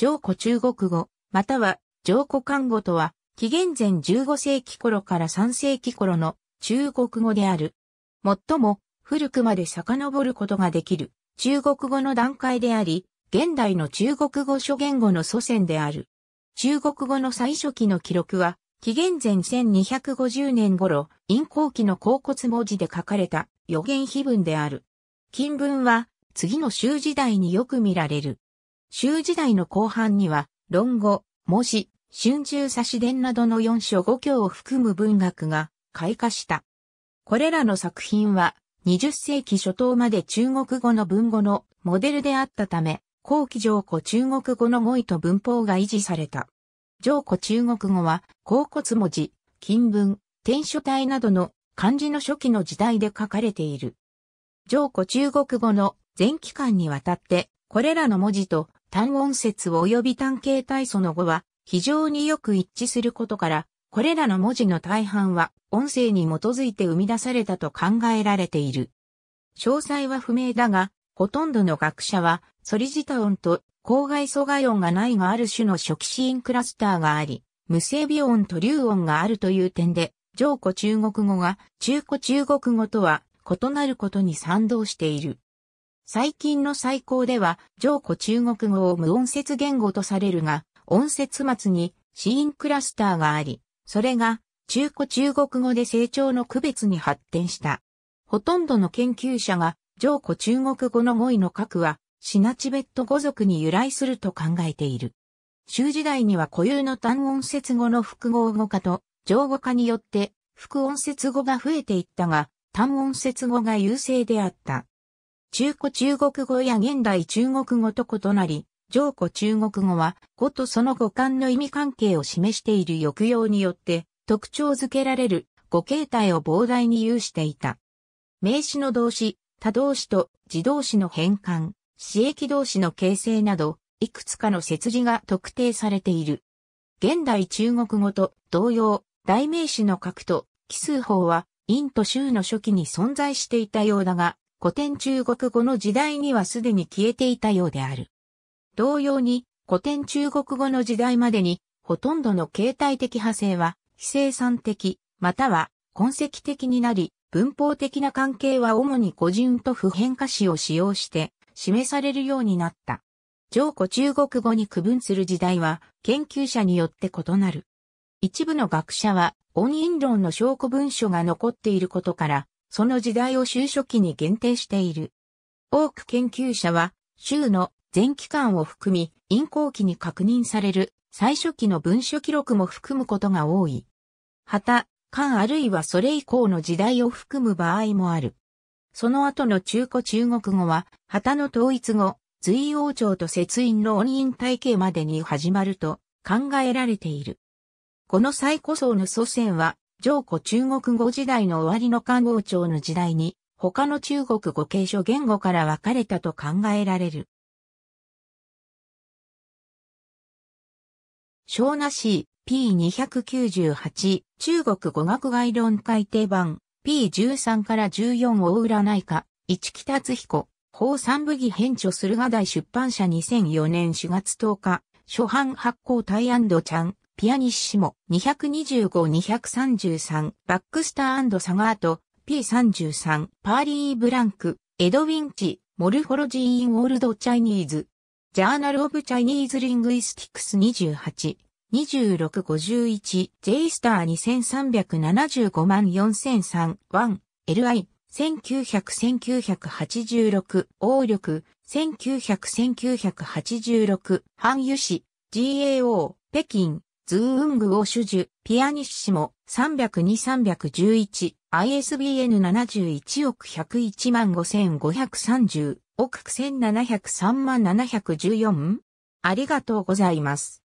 上古中国語、または上古漢語とは、紀元前15世紀頃から3世紀頃の中国語である。最も古くまで遡ることができる中国語の段階であり、現代の中国語諸言語の祖先である。中国語の最初期の記録は、紀元前1250年頃、陰後期の甲骨文字で書かれた予言碑文である。金文は、次の周時代によく見られる。周時代の後半には、論語、文字、春秋差し伝などの四書五教を含む文学が開花した。これらの作品は、20世紀初頭まで中国語の文語のモデルであったため、後期上古中国語の語彙と文法が維持された。上古中国語は、甲骨文字、金文、天書体などの漢字の初期の時代で書かれている。上古中国語の前期間にわたって、これらの文字と単音節及び単形体その後は非常によく一致することから、これらの文字の大半は音声に基づいて生み出されたと考えられている。詳細は不明だが、ほとんどの学者は、ソリジタ音と郊外阻害音がないがある種の初期シーンクラスターがあり、無整備音と流音があるという点で、上古中国語が中古中国語とは異なることに賛同している。最近の最高では、上古中国語を無音節言語とされるが、音節末にシーンクラスターがあり、それが中古中国語で成長の区別に発展した。ほとんどの研究者が上古中国語の語彙の核はシナチベット語族に由来すると考えている。州時代には固有の単音節語の複合語化と上語化によって複音節語が増えていったが、単音節語が優勢であった。中古中国語や現代中国語と異なり、上古中国語は、語とその語感の意味関係を示している抑揚によって、特徴づけられる語形態を膨大に有していた。名詞の動詞、他動詞と自動詞の変換、詞役動詞の形成など、いくつかの節字が特定されている。現代中国語と同様、代名詞の格と奇数法は、陰と州の初期に存在していたようだが、古典中国語の時代にはすでに消えていたようである。同様に、古典中国語の時代までに、ほとんどの形態的派生は、非生産的、または痕跡的になり、文法的な関係は主に個人と普遍化詞を使用して示されるようになった。上古中国語に区分する時代は研究者によって異なる。一部の学者は、音韻論の証拠文書が残っていることから、その時代を終初期に限定している。多く研究者は、州の全期間を含み、陰行期に確認される最初期の文書記録も含むことが多い。はた、漢あるいはそれ以降の時代を含む場合もある。その後の中古中国語は、旗の統一後、隋王朝と節印の音韻体系までに始まると考えられている。この最古層の祖先は、上古中国語時代の終わりの漢王朝の時代に、他の中国語継承言語から分かれたと考えられる。小なし P298 中国語学概論改訂版 P13 から14を占いか、市木達彦法三部義編著するが大出版社2004年4月10日初版発行タイちゃんピアニッシモ、225-233、バックスターサガート、P33、パーリー・ブランク、エド・ウィンチ、モルフォロジー・イン・オールド・チャイニーズ、ジャーナル・オブ・チャイニーズ・リングイスティックス28、2651、J スター2375万4003、1、LI、1900-1986、応力、1900-1986、ン・ユシ、GAO、北京、ズーウングュジュ、ピアニッシモ、302-311、ISBN 71億101万5530、億9 7 0 3万 714? ありがとうございます。